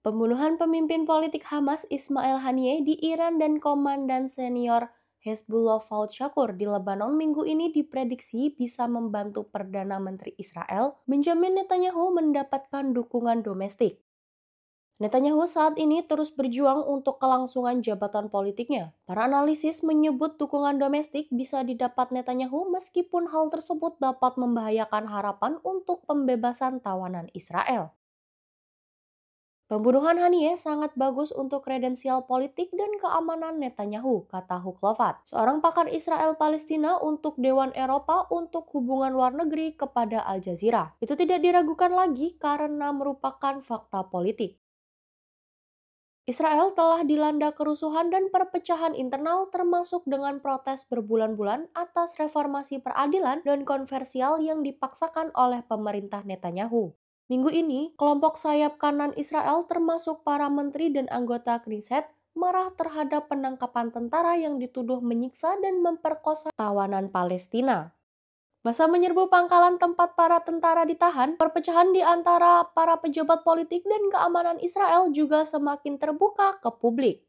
pembunuhan pemimpin politik Hamas Ismail Haniyeh di Iran dan komandan senior Hezbollah Fawad Shakur di Lebanon minggu ini diprediksi bisa membantu Perdana Menteri Israel Benjamin Netanyahu mendapatkan dukungan domestik. Netanyahu saat ini terus berjuang untuk kelangsungan jabatan politiknya. Para analisis menyebut dukungan domestik bisa didapat Netanyahu meskipun hal tersebut dapat membahayakan harapan untuk pembebasan tawanan Israel. Pembunuhan Hanieh sangat bagus untuk kredensial politik dan keamanan Netanyahu, kata Huklovat, seorang pakar Israel Palestina untuk Dewan Eropa untuk hubungan luar negeri kepada Al Jazeera. Itu tidak diragukan lagi karena merupakan fakta politik. Israel telah dilanda kerusuhan dan perpecahan internal termasuk dengan protes berbulan-bulan atas reformasi peradilan dan konversial yang dipaksakan oleh pemerintah Netanyahu. Minggu ini, kelompok sayap kanan Israel termasuk para menteri dan anggota Knesset marah terhadap penangkapan tentara yang dituduh menyiksa dan memperkosa tawanan Palestina. Masa menyerbu pangkalan tempat para tentara ditahan, perpecahan di antara para pejabat politik dan keamanan Israel juga semakin terbuka ke publik.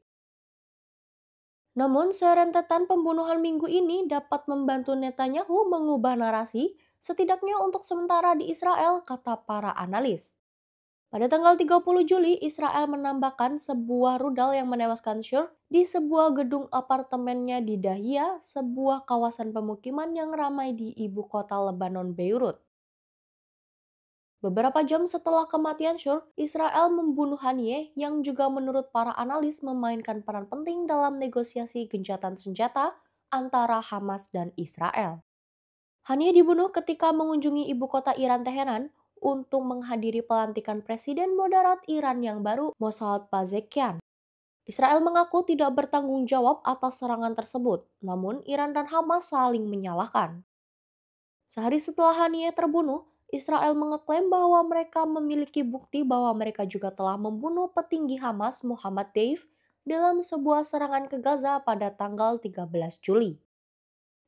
Namun, serentetan pembunuhan minggu ini dapat membantu Netanyahu mengubah narasi setidaknya untuk sementara di Israel, kata para analis. Pada tanggal 30 Juli, Israel menambahkan sebuah rudal yang menewaskan Shur di sebuah gedung apartemennya di Dahia, sebuah kawasan pemukiman yang ramai di ibu kota Lebanon, Beirut. Beberapa jam setelah kematian Shur, Israel membunuh Hanye yang juga menurut para analis memainkan peran penting dalam negosiasi gencatan senjata antara Hamas dan Israel. Hania dibunuh ketika mengunjungi ibu kota Iran Teheran untuk menghadiri pelantikan Presiden Moderat Iran yang baru, Mossad Pazekian. Israel mengaku tidak bertanggung jawab atas serangan tersebut, namun Iran dan Hamas saling menyalahkan. Sehari setelah Hania terbunuh, Israel mengeklaim bahwa mereka memiliki bukti bahwa mereka juga telah membunuh petinggi Hamas Muhammad Dave dalam sebuah serangan ke Gaza pada tanggal 13 Juli.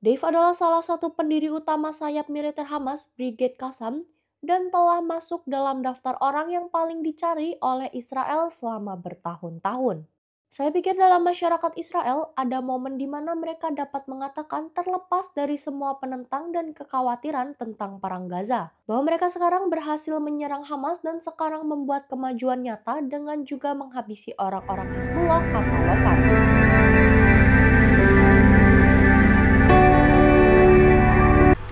Dave adalah salah satu pendiri utama sayap militer Hamas, Brigade Qassam, dan telah masuk dalam daftar orang yang paling dicari oleh Israel selama bertahun-tahun. Saya pikir dalam masyarakat Israel ada momen di mana mereka dapat mengatakan terlepas dari semua penentang dan kekhawatiran tentang perang Gaza, bahwa mereka sekarang berhasil menyerang Hamas dan sekarang membuat kemajuan nyata dengan juga menghabisi orang-orang Hezbollah kata Lofat.